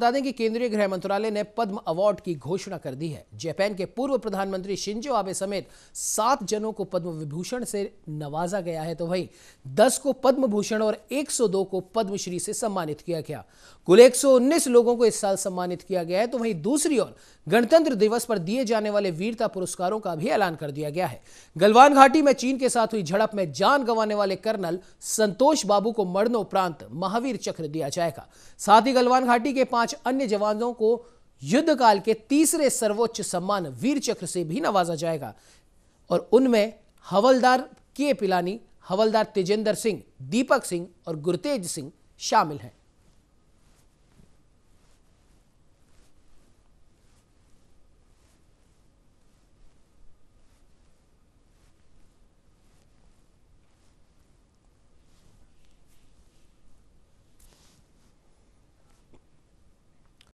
बता दें कि केंद्रीय गृह मंत्रालय ने पद्म अवार्ड की घोषणा कर दी है जापान के पूर्व प्रधानमंत्री शिंजो आबे समेत सात जनों को पद्म विभूषण से नवाजा गया है तो वहीं दस को पद्म भूषण और 102 को पद्मश्री से सम्मानित किया गया कुल 119 लोगों को इस साल सम्मानित किया गया है तो वहीं दूसरी ओर गणतंत्र दिवस पर दिए जाने वाले वीरता पुरस्कारों का भी ऐलान कर दिया गया है गलवान घाटी में चीन के साथ हुई झड़प में जान गंवाने वाले कर्नल संतोष बाबू को मरणोपरांत महावीर चक्र दिया जाएगा साथ ही गलवान घाटी के पांच पांच अन्य जवानों को युद्ध काल के तीसरे सर्वोच्च सम्मान वीर चक्र से भी नवाजा जाएगा और उनमें हवलदार के पिलानी हवलदार तेजेंद्र सिंह दीपक सिंह और गुरतेज सिंह शामिल हैं